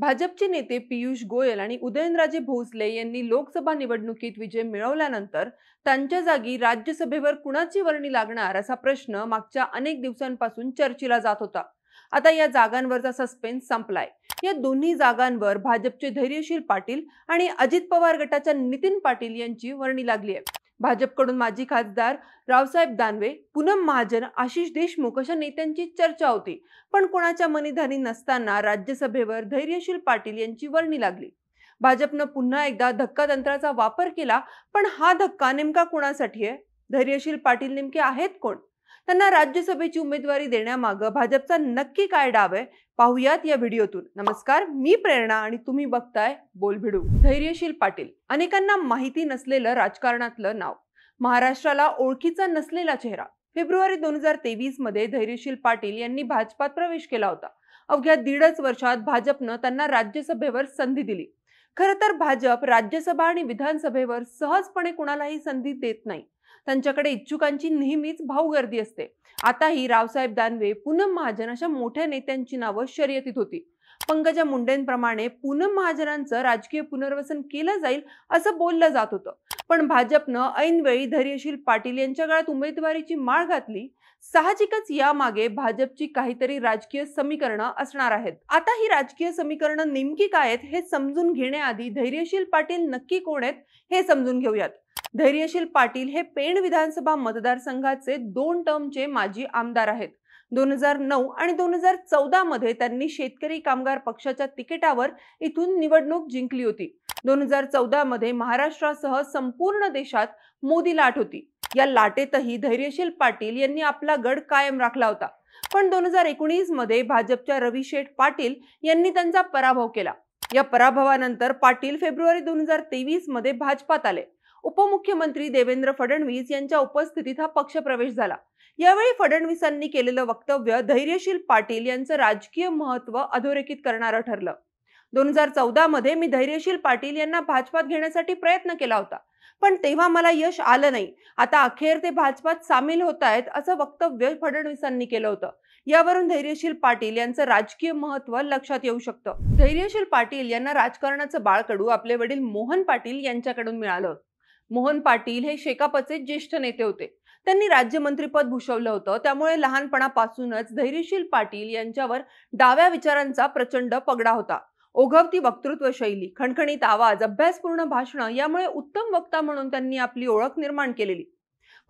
भाजपचे नेते पियुष गोयल आणि उदयनराजे भोसले यांनी लोकसभा निवडणुकीत विजय मिळवल्यानंतर त्यांच्या जागी राज्यसभेवर कुणाची वर्णी लागणार असा प्रश्न मागच्या अनेक दिवसांपासून चर्चेला जात होता आता या जागांवरचा सस्पेन्स संपलाय या दोन्ही जागांवर भाजपचे धैर्यशील पाटील आणि अजित पवार गटाच्या नितीन पाटील यांची वर्णी लागली आहे भाजपकडून माजी खासदार रावसाहेब दानवे पूनम महाजन आशिष देशमुख अशा नेत्यांची चर्चा होती पण कोणाच्या मनीधानी नसताना राज्यसभेवर धैर्यशील पाटील यांची वर्णी लागली भाजपनं पुन्हा एकदा धक्का तंत्राचा वापर केला पण हा धक्का नेमका कोणासाठी आहे धैर्यशील पाटील नेमके आहेत कोण त्यांना राज्यसभेची उमेदवारी देण्यामागं भाजपचा नक्की काय डाव आहे पाहुयात या व्हिडिओतून नमस्कार मी प्रेरणा आणि तुम्ही बघताय बोलभिडू धैर्यशील पाटील अनेकांना माहिती नसलेलं राजकारणातलं नाव महाराष्ट्राला ओळखीचा नसलेला चेहरा फेब्रुवारी दोन हजार तेवीस मध्ये धैर्यशील पाटील यांनी भाजपात प्रवेश केला होता अवघ्या दीडच वर्षात भाजपनं त्यांना राज्यसभेवर संधी दिली खरं तर भाजप राज्यसभा आणि विधानसभेवर सहजपणे कुणालाही संधी देत नाही त्यांच्याकडे इच्छुकांची नेहमीच गर्दी असते आताही रावसाहेब दानवे पूनम महाजन अशा मोठ्या नेत्यांची नावं शर्यतीत होती पंकजा मुंडेंप्रमाणे पूनम महाजनांचं राजकीय पुनर्वसन केलं जाईल असं बोललं जात होतं पण भाजपनं ऐनवेळी धैर्यशील पाटील यांच्या काळात उमेदवारीची माळ घातली साहजिकच यामागे भाजपची काहीतरी राजकीय समीकरणं असणार आहेत आता ही राजकीय समीकरणं नेमकी काय आहेत हे समजून घेण्याआधी धैर्यशील पाटील नक्की कोण आहेत हे समजून घेऊयात धैर्यशील पाटील हे पेण विधानसभा मतदारसंघाचे दोन टर्मचे माजी आमदार आहेत दोन हजार नऊ आणि दोन हजार चौदा मध्ये त्यांनी शेतकरी कामगार पक्षाच्या तिकिटावर इथून निवडणूक जिंकली होती दोन हजार चौदा मध्ये महाराष्ट्रासह संपूर्ण देशात मोदी लाट होती या लाटेतही धैर्यशील पाटील यांनी आपला गड कायम राखला होता पण दोन हजार एकोणीस मध्ये भाजपच्या रवी शेठ पाटील यांनी त्यांचा पराभव केला या पराभवानंतर पाटील फेब्रुवारी दोन हजार तेवीस मध्ये भाजपात आले उपमुख्यमंत्री देवेंद्र फडणवीस यांच्या उपस्थितीत हा पक्षप्रवेश झाला यावेळी फडणवीसांनी केलेलं वक्तव्य धैर्यशील पाटील यांचं राजकीय महत्व अधोरेखित करणारं ठरलं दोन हजार चौदा मध्ये मी धैर्यशील पाटील यांना भाजपात घेण्यासाठी प्रयत्न केला होता पण तेव्हा मला यश आलं नाही आता अखेर ते भाजपात सामील होत आहेत असं वक्तव्य फडणवीसांनी केलं होतं यावरून धैर्यशील पाटील यांचं राजकीय महत्व लक्षात येऊ शकतं धैर्यशील पाटील यांना राजकारणाचं बाळकडू आपले वडील मोहन पाटील यांच्याकडून मिळालं मोहन पाटील हे शेकापचे ज्येष्ठ नेते होते त्यांनी राज्यमंत्रीपद भूषवलं होतं त्यामुळे लहानपणापासूनच धैर्यशील पाटील यांच्यावर डाव्या विचारांचा प्रचंड पगडा होता ओघवती वक्तृत्व शैली खणखणीत आवाज अभ्यासपूर्ण भाषणं यामुळे उत्तम वक्ता म्हणून त्यांनी आपली ओळख निर्माण केलेली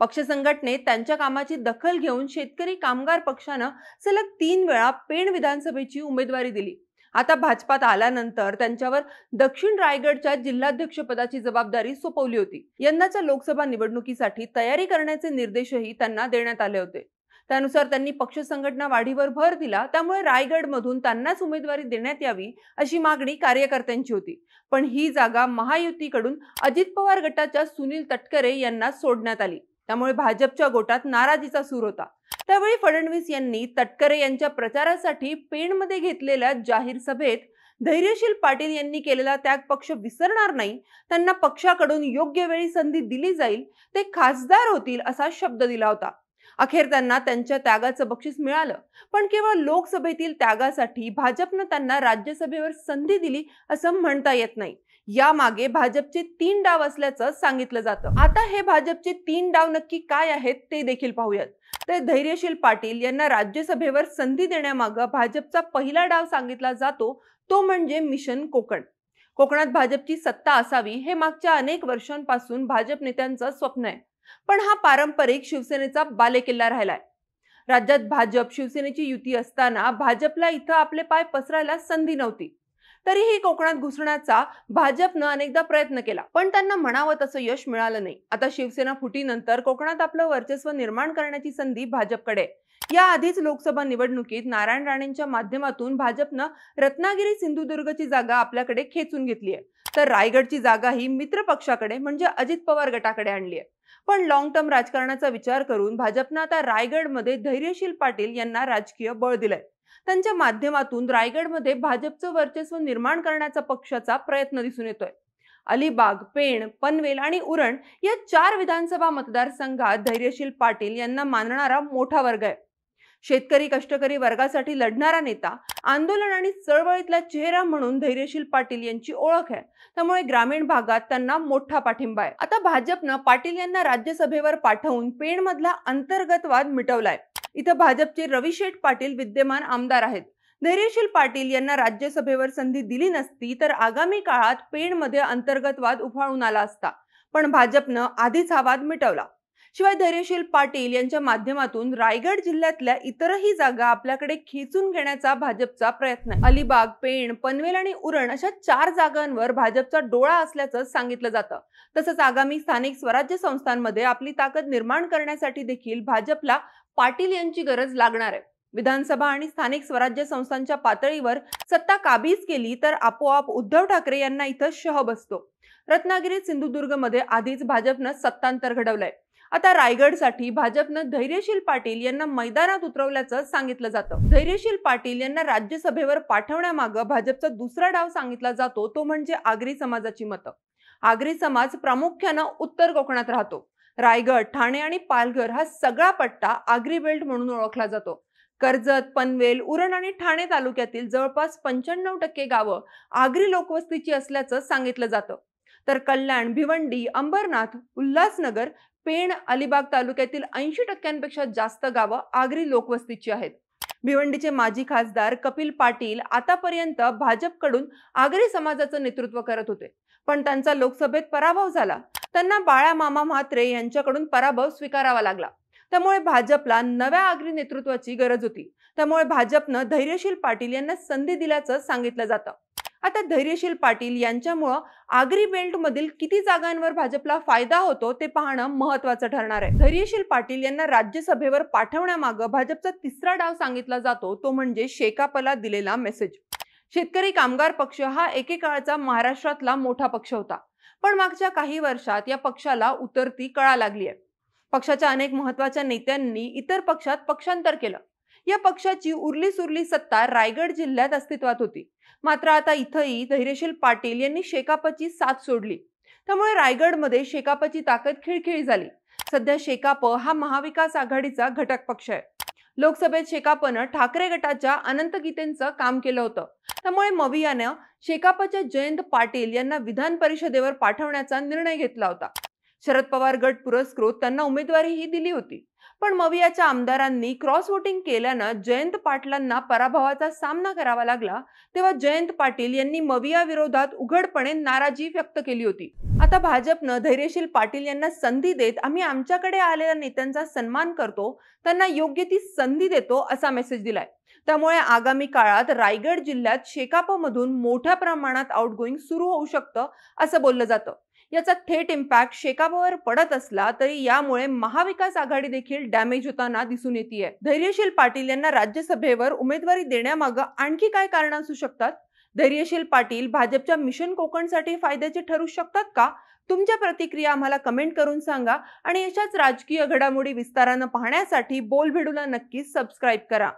पक्ष संघटनेत त्यांच्या कामाची दखल घेऊन शेतकरी कामगार पक्षानं सलग तीन वेळा पेण विधानसभेची उमेदवारी दिली आता भाजपात आल्यानंतर त्यांच्यावर दक्षिण रायगडच्या जिल्हाध्यक्षपदाची जबाबदारी सोपवली होती यंदाच्या लोकसभा निवडणुकीसाठी तयारी करण्याचे निर्देशही त्यांना देण्यात आले होते त्यानुसार त्यांनी पक्ष संघटना वाढीवर भर दिला त्यामुळे रायगडमधून त्यांनाच उमेदवारी देण्यात यावी अशी मागणी कार्यकर्त्यांची होती पण ही जागा महायुतीकडून अजित पवार गटाच्या सुनील तटकरे यांना सोडण्यात आली त्यामुळे भाजपच्या गोटात नाराजीचा सूर होता त्यावेळी फडणवीस यांनी तटकरे यांच्या प्रचारासाठी पेणमध्ये घेतलेल्या जाहीर सभेत धैर्यशील पाटील यांनी केलेला त्याग पक्ष विसरणार नाही त्यांना पक्षाकडून योग्य वेळी संधी दिली जाईल ते खासदार होतील असा शब्द दिला होता अखेर त्यांना त्यांच्या त्यागाचं बक्षीस मिळालं पण केवळ लोकसभेतील त्यागासाठी भाजपनं त्यांना राज्यसभेवर संधी दिली असं म्हणता येत नाही यामागे भाजपचे तीन डाव असल्याचं सांगितलं जातं आता हे भाजपचे तीन डाव नक्की काय आहेत ते देखील पाहूयात तर धैर्यशील पाटील यांना राज्यसभेवर संधी देण्यामागं भाजपचा पहिला डाव सांगितला जातो तो म्हणजे मिशन कोकण कोकणात भाजपची सत्ता असावी हे मागच्या अनेक वर्षांपासून भाजप नेत्यांचं स्वप्न आहे पण हा पारंपरिक शिवसेनेचा बालेकिल्ला राहिलाय राज्यात भाजप शिवसेनेची युती असताना भाजपला इथं आपले पाय पसरायला संधी नव्हती तरीही कोकणात घुसण्याचा भाजपनं अनेकदा प्रयत्न केला पण त्यांना म्हणावं तसं यश मिळालं नाही आता शिवसेना फुटीनंतर कोकणात आपलं वर्चस्व निर्माण करण्याची संधी भाजपकडे या आधीच लोकसभा निवडणुकीत नारायण राणेंच्या माध्यमातून भाजपनं रत्नागिरी सिंधुदुर्गची जागा आपल्याकडे खेचून घेतली आहे तर रायगडची जागा ही मित्र पक्षाकडे म्हणजे अजित पवार गटाकडे आणली आहे पण लॉंग टर्म राजकारणाचा विचार करून भाजपनं आता रायगडमध्ये धैर्यशील पाटील यांना राजकीय बळ दिलंय त्यांच्या माध्यमातून रायगडमध्ये भाजपचं वर्चस्व निर्माण करण्याचा पक्षाचा प्रयत्न दिसून येतोय अलिबाग पेण पनवेल आणि उरण या चार विधानसभा मतदारसंघात धैर्यशील पाटील यांना मानणारा मोठा वर्ग आहे शेतकरी कष्टकरी वर्गासाठी लढणारा नेता आंदोलन आणि चळवळीतला चेहरा म्हणून धैर्यशील पाटील यांची ओळख आहे त्यामुळे ग्रामीण भागात त्यांना मोठा पाठिंबा आहे आता भाजपनं पाटील यांना राज्यसभेवर पाठवून पेणमधला अंतर्गतवाद मिटवलाय इथं भाजपचे रविशेठ पाटील विद्यमान आमदार आहेत धैर्यशील पाटील यांना राज्यसभेवर संधी दिली नसती तर आगामी काळात पेणमध्ये अंतर्गत वाद उफाळून आला असता पण भाजपनं आधीच हा वाद मिटवला शिवाय धैर्यशील पाटील यांच्या माध्यमातून रायगड जिल्ह्यातल्या इतरही जागा आपल्याकडे खेचून घेण्याचा भाजपचा प्रयत्न आहे अलिबाग पेण पनवेल आणि उरण अशा चार जागांवर भाजपचा डोळा असल्याचं सांगितलं जातं तसंच आगामी स्थानिक स्वराज्य संस्थांमध्ये आपली ताकद निर्माण करण्यासाठी देखील भाजपला पाटील यांची गरज लागणार आहे विधानसभा आणि स्थानिक स्वराज्य संस्थांच्या पातळीवर सत्ता काबीज केली तर आपोआप उद्धव ठाकरे यांना इथं शह बसतो रत्नागिरीत सिंधुदुर्गमध्ये आधीच भाजपनं सत्तांतर घडवलंय आता रायगडसाठी भाजपनं धैर्यशील पाटील यांना मैदानात उतरवल्याचं सांगितलं जातं धैर्यशील पाटील यांना राज्यसभेवर पाठवण्यामागं भाजपचा दुसरा डाव सांगितला जातो तो म्हणजे आगरी समाजाची मतं आगरी समाज प्रामुख्यानं उत्तर कोकणात राहतो रायगड ठाणे आणि पालघर हा सगळा पट्टा आग्री बेल्ट म्हणून ओळखला जातो कर्जत पनवेल उरण आणि ठाणे तालुक्यातील जवळपास पंच्याण्णव टक्के गावं आगरी लोकवस्तीची असल्याचं सांगितलं जातं तर कल्याण भिवंडी अंबरनाथ उल्हासनगर पेण अलिबाग तालुक्यातील ऐंशी टक्क्यांपेक्षा जास्त गावं आगरी लोकवस्तीची आहेत भिवंडीचे माजी खासदार कपिल पाटील आतापर्यंत भाजपकडून आगरी समाजाचं नेतृत्व करत होते पण त्यांचा लोकसभेत पराभव झाला त्यांना बाळा मामा म्हात्रे यांच्याकडून पराभव स्वीकारावा लागला त्यामुळे भाजपला नव्या आगरी नेतृत्वाची गरज होती त्यामुळे भाजपनं धैर्यशील पाटील यांना संधी दिल्याचं सांगितलं जातं आता धैर्यशील पाटील यांच्यामुळं बेल्ट मधील किती जागांवर भाजपला फायदा होतो ते पाहणं महत्वाचं ठरणार आहे धैर्यशील पाटील यांना राज्यसभेवर पाठवण्यामागं भाजपचा तिसरा डाव सांगितला जातो तो म्हणजे शेकापला दिलेला मेसेज शेतकरी कामगार पक्ष हा एकेकाळचा महाराष्ट्रातला मोठा पक्ष होता पण मागच्या काही वर्षात या पक्षाला उतरती कळा लागली आहे पक्षाच्या अनेक महत्वाच्या नेत्यांनी इतर पक्षात पक्षांतर केलं या पक्षाची उरली सुरली सत्ता रायगड जिल्ह्यात अस्तित्वात होती मात्र आता इथंही धैर्यशील पाटील यांनी शेकापची साथ सोडली त्यामुळे रायगडमध्ये शेकापची ताकद खिळखिळी झाली सध्या शेकाप हा महाविकास आघाडीचा घटक पक्ष आहे लोकसभेत शेकापनं ठाकरे गटाच्या अनंत गीतेंचं काम केलं होतं त्यामुळे मवियानं शेकापच्या जयंत पाटील यांना विधान परिषदेवर पाठवण्याचा निर्णय घेतला होता शरद पवार गट पुरस्कृत त्यांना उमेदवारीही दिली होती पण मवियाच्या आमदारांनी क्रॉस वोटिंग केल्यानं जयंत पाटलांना पराभवाचा सामना करावा लागला तेव्हा जयंत पाटील यांनी मविया विरोधात उघडपणे नाराजी व्यक्त केली होती आता भाजपनं धैर्यशील पाटील यांना संधी देत आम्ही आमच्याकडे आलेल्या नेत्यांचा सन्मान करतो त्यांना योग्य ती संधी देतो असा मेसेज दिलाय त्यामुळे आगामी काळात रायगड जिल्ह्यात शेकापमधून मोठ्या प्रमाणात आउटगोईंग सुरू होऊ शकतं असं बोललं जातं याचा थेट इम्पॅक्ट शेकापावर पडत असला तरी यामुळे महाविकास आघाडी देखील डॅमेज होताना दिसून येते धैर्यशील पाटील यांना राज्यसभेवर उमेदवारी देण्यामागं आणखी काय कारण असू शकतात धैर्यशील पाटील भाजपच्या मिशन कोकणसाठी फायद्याचे ठरू शकतात का तुमच्या प्रतिक्रिया आम्हाला कमेंट करून सांगा आणि अशाच राजकीय घडामोडी विस्तारानं पाहण्यासाठी बोल भिडूला नक्कीच सबस्क्राईब करा